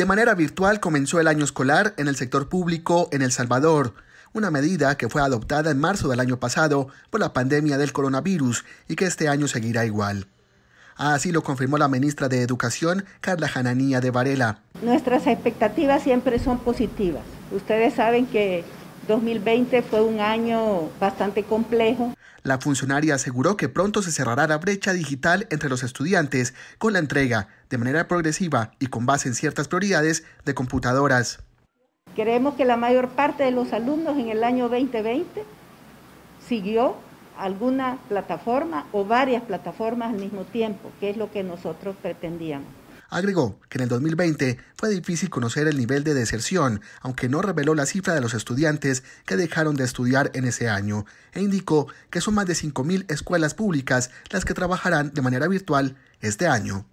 De manera virtual comenzó el año escolar en el sector público en El Salvador, una medida que fue adoptada en marzo del año pasado por la pandemia del coronavirus y que este año seguirá igual. Así lo confirmó la ministra de Educación, Carla Jananía de Varela. Nuestras expectativas siempre son positivas. Ustedes saben que 2020 fue un año bastante complejo. La funcionaria aseguró que pronto se cerrará la brecha digital entre los estudiantes con la entrega, de manera progresiva y con base en ciertas prioridades, de computadoras. Creemos que la mayor parte de los alumnos en el año 2020 siguió alguna plataforma o varias plataformas al mismo tiempo, que es lo que nosotros pretendíamos. Agregó que en el 2020 fue difícil conocer el nivel de deserción, aunque no reveló la cifra de los estudiantes que dejaron de estudiar en ese año, e indicó que son más de 5.000 escuelas públicas las que trabajarán de manera virtual este año.